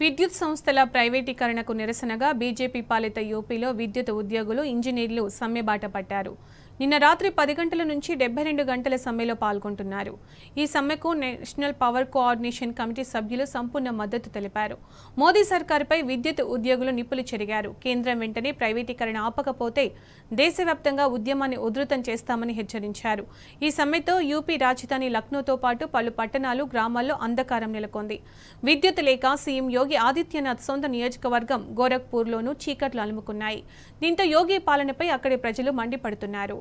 విద్యుత్ సంస్థల ప్రైవేటీకరణకు నిరసనగా బీజేపీ పాలిత యూపీలో విద్యుత్ ఉద్యోగులు ఇంజనీర్లు సమ్మెబాట పట్టారు నిన్న రాత్రి పది గంటల నుంచి డెబ్బై రెండు గంటల సమ్మెలో పాల్గొంటున్నారు ఈ సమ్మెకు నేషనల్ పవర్ కోఆర్డినేషన్ కమిటీ సభ్యులు సంపూర్ణ మద్దతు తెలిపారు మోదీ సర్కారుపై విద్యుత్ ఉద్యోగులు నిప్పులు చెరిగారు కేంద్రం వెంటనే ప్రైవేటీకరణ ఆపకపోతే దేశవ్యాప్తంగా ఉద్యమాన్ని ఉధృతం చేస్తామని హెచ్చరించారు ఈ సమ్మెతో యూపీ రాజధాని లక్నోతో పాటు పలు పట్టణాలు గ్రామాల్లో అంధకారం నెలకొంది విద్యుత్ లేక సీఎం యోగి ఆదిత్యనాథ్ సొంత నియోజకవర్గం గోరఖ్పూర్లోనూ చీకట్లు అలుముకున్నాయి దీంతో యోగి పాలనపై అక్కడి ప్రజలు మండిపడుతున్నారు